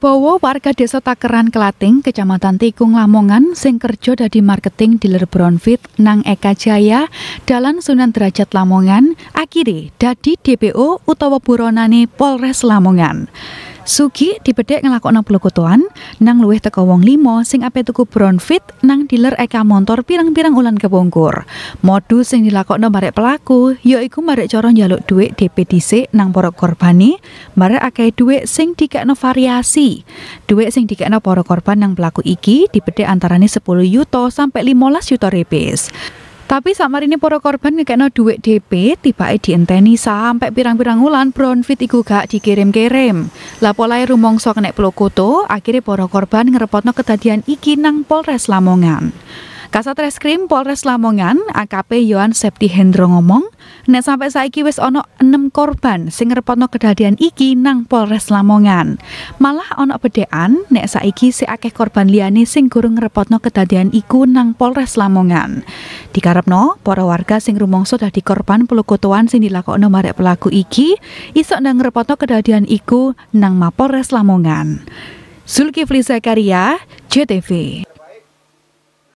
Bowo warga desa Takeran Kelating, Kecamatan Tikung Lamongan, sing kerja dadi marketing dealer Brownfit nang Eka Jaya, Dalan Sunan Derajat Lamongan, akhiri dadi DPO utawa buronane Polres Lamongan. Sugi dibedhek nglakokno kutuan, nang luwih teko wong limo sing ape tuku fit nang dealer Eka Motor pirang-pirang ulan kepungkur. Modus sing dilakokno marek pelaku yaiku marek cara jaluk dhuwit DPDC nang porok korbani, marek akeh dhuwit sing no variasi. Dhuwit sing no porok korban nang pelaku iki dibedhek antarane 10 yuto sampai 15 yuto repes. Tapi samar ini para korban ngekekno duit DP tibake dienteni sampai pirang-pirang wulan Bronfit iku gak dikirim-kirim. Lapor polahe rumangsa so kenek pelokoto, akhirnya para korban ngerepotno kedadian iki nang Polres Lamongan. Kasat Reskrim Polres Lamongan AKP Yohan Septi Hendro ngomong nek sampai saiki wis ono 6 korban sing ngrepotno kedadian iki nang Polres Lamongan malah ono bedean nek saiki si akeh korban liyane sing gurung ngrepotno kedadian iku nang Polres Lamongan dikarepno para warga sing rumangsa dadi korban pelukutuan sing dilakokno marek pelaku iki iso nang ngrepotno kedadian iku nang Mapolres Lamongan Zulkifli Zakaria, JTV.